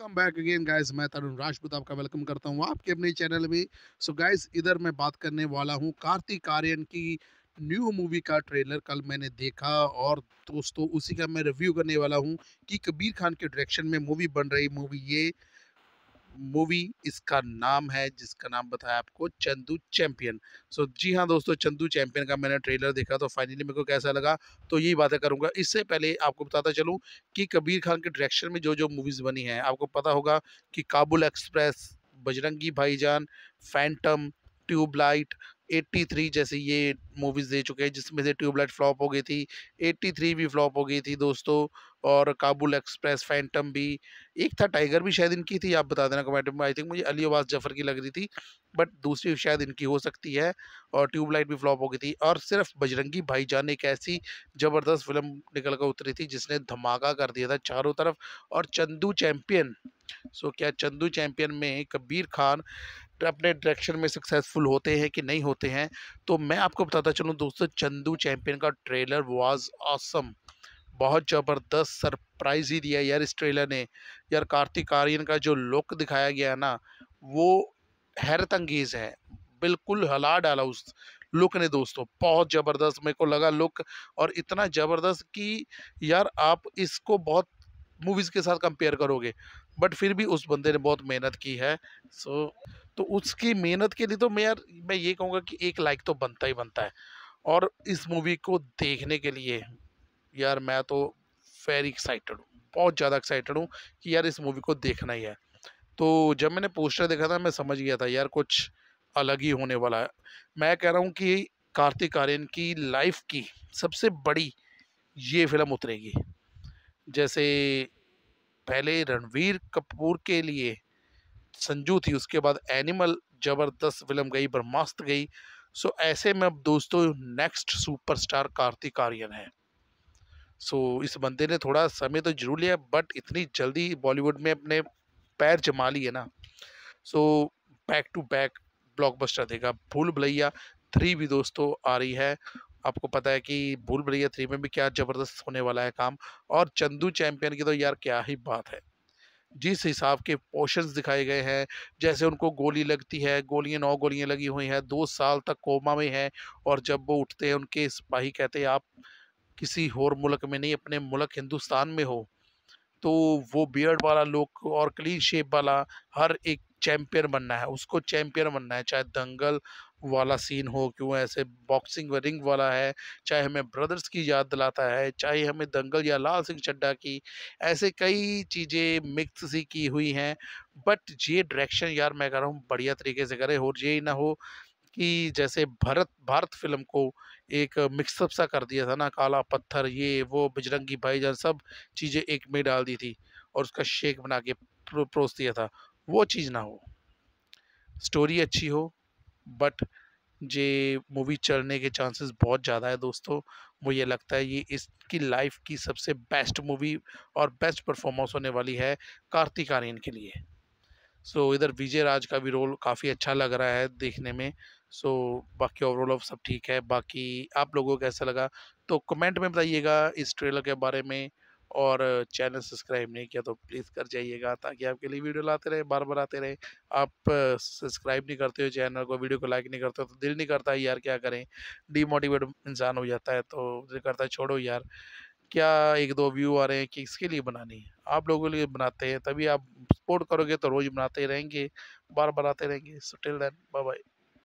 Welcome back again guys मैं तरुण राजपूत आपका welcome करता हूं आपके अपने चैनल में सो गाइस इधर मैं बात करने वाला हूँ कार्तिक आर्यन की न्यू मूवी का ट्रेलर कल मैंने देखा और दोस्तों उसी का मैं रिव्यू करने वाला हूँ कि कबीर खान के डायरेक्शन में मूवी बन रही मूवी ये मूवी इसका नाम है जिसका नाम बताया आपको चंदू चैंपियन सो so, जी हाँ दोस्तों चंदू चैंपियन का मैंने ट्रेलर देखा तो फाइनली मेरे को कैसा लगा तो यही बातें करूँगा इससे पहले आपको बताता चलूँ कि कबीर खान के डायरेक्शन में जो जो मूवीज़ बनी हैं आपको पता होगा कि काबुल एक्सप्रेस बजरंगी भाईजान फैंटम ट्यूबलाइट 83 जैसे ये मूवीज़ दे चुके हैं जिसमें से ट्यूबलाइट फ्लॉप हो गई थी 83 भी फ्लॉप हो गई थी दोस्तों और काबुल एक्सप्रेस फैंटम भी एक था टाइगर भी शायद इनकी थी आप बता देना कमेंट में आई थिंक मुझे अली अबास जफर की लग रही थी बट दूसरी शायद इनकी हो सकती है और ट्यूबलाइट भी फ्लॉप हो गई थी और सिर्फ बजरंगी भाईजान एक ऐसी ज़बरदस्त फिल्म निकल कर उतरी थी जिसने धमाका कर दिया था चारों तरफ और चंदू चैम्पियन सो क्या चंदू चैम्पियन में कबीर खान अपने डायरेक्शन में सक्सेसफुल होते हैं कि नहीं होते हैं तो मैं आपको बताता चलूँ दोस्तों चंदू चैम्पियन का ट्रेलर वाज ऑसम awesome. बहुत ज़बरदस्त सरप्राइज़ ही दिया यार इस ट्रेलर ने यार कार्तिक आर्यन का जो लुक दिखाया गया है ना वो हैरत अंगेज़ है बिल्कुल हला डाला उस लुक ने दोस्तों बहुत ज़बरदस्त मेरे को लगा लुक और इतना ज़बरदस्त कि यार आप इसको बहुत मूवीज़ के साथ कंपेयर करोगे बट फिर भी उस बंदे ने बहुत मेहनत की है सो so, तो उसकी मेहनत के लिए तो मैं यार मैं ये कहूँगा कि एक लाइक तो बनता ही बनता है और इस मूवी को देखने के लिए यार मैं तो वेरी एक्साइटेड हूँ बहुत ज़्यादा एक्साइटेड हूँ कि यार इस मूवी को देखना ही है तो जब मैंने पोस्टर देखा था मैं समझ गया था यार कुछ अलग ही होने वाला है मैं कह रहा हूँ कि कार्तिक आर्यन की लाइफ की सबसे बड़ी ये फिल्म उतरेगी जैसे पहले रणवीर कपूर के लिए संजू थी उसके बाद एनिमल ज़बरदस्त फिल्म गई ब्रह्मास्त्र गई सो ऐसे में अब दोस्तों नेक्स्ट सुपरस्टार कार्तिक आर्यन है सो इस बंदे ने थोड़ा समय तो जरूर लिया बट इतनी जल्दी बॉलीवुड में अपने पैर जमा लिए ना so back to back blockbuster देगा भूल भलैया थ्री भी दोस्तों आ रही है आपको पता है कि भूल भलैया थ्री में भी क्या ज़बरदस्त होने वाला है काम और चंदू चैंपियन की तो यार क्या ही बात है जिस हिसाब के पोशन दिखाए गए हैं जैसे उनको गोली लगती है गोलियां नौ गोलियां लगी हुई हैं दो साल तक कोमा में हैं और जब वो उठते हैं उनके सिपाही कहते हैं आप किसी और मुल्क में नहीं अपने मुल्क हिंदुस्तान में हो तो वो बियर्ड वाला लोग और क्लीन शेप वाला हर एक चैम्पियन बनना है उसको चैम्पियन बनना है चाहे दंगल वाला सीन हो क्यों ऐसे बॉक्सिंग रिंग वाला है चाहे हमें ब्रदर्स की याद दिलाता है चाहे हमें दंगल या लाल सिंह चड्डा की ऐसे कई चीज़ें मिक्स सी की हुई हैं बट ये डायरेक्शन यार मैं कह रहा हूँ बढ़िया तरीके से करे और ये ना हो कि जैसे भारत भारत फिल्म को एक मिक्सअप सा कर दिया था ना काला पत्थर ये वो बजरंगी भाईजान सब चीज़ें एक में डाल दी थी और उसका शेक बना के परोस दिया था वो चीज़ ना हो स्टोरी अच्छी हो बट ये मूवी चलने के चांसेस बहुत ज़्यादा है दोस्तों मुझे लगता है ये इसकी लाइफ की सबसे बेस्ट मूवी और बेस्ट परफॉर्मेंस होने वाली है कार्तिक आर्यन के लिए सो इधर विजय राज का भी रोल काफ़ी अच्छा लग रहा है देखने में सो बाकी ओवरऑल ऑफ सब ठीक है बाकी आप लोगों को कैसा लगा तो कमेंट में बताइएगा इस ट्रेलर के बारे में और चैनल सब्सक्राइब नहीं किया तो प्लीज़ कर जाइएगा ताकि आपके लिए वीडियो लाते रहे बार बार आते रहे आप सब्सक्राइब नहीं करते हो चैनल को वीडियो को लाइक नहीं करते हो तो दिल नहीं करता यार क्या करें डीमोटिवेट इंसान हो जाता है तो दिल करता है छोड़ो यार क्या एक दो व्यू आ रहे हैं कि इसके लिए बनानी है आप लोगों के लिए बनाते हैं तभी आप सपोर्ट करोगे तो रोज़ बनाते रहेंगे बार बार आते रहेंगे so till then bye bye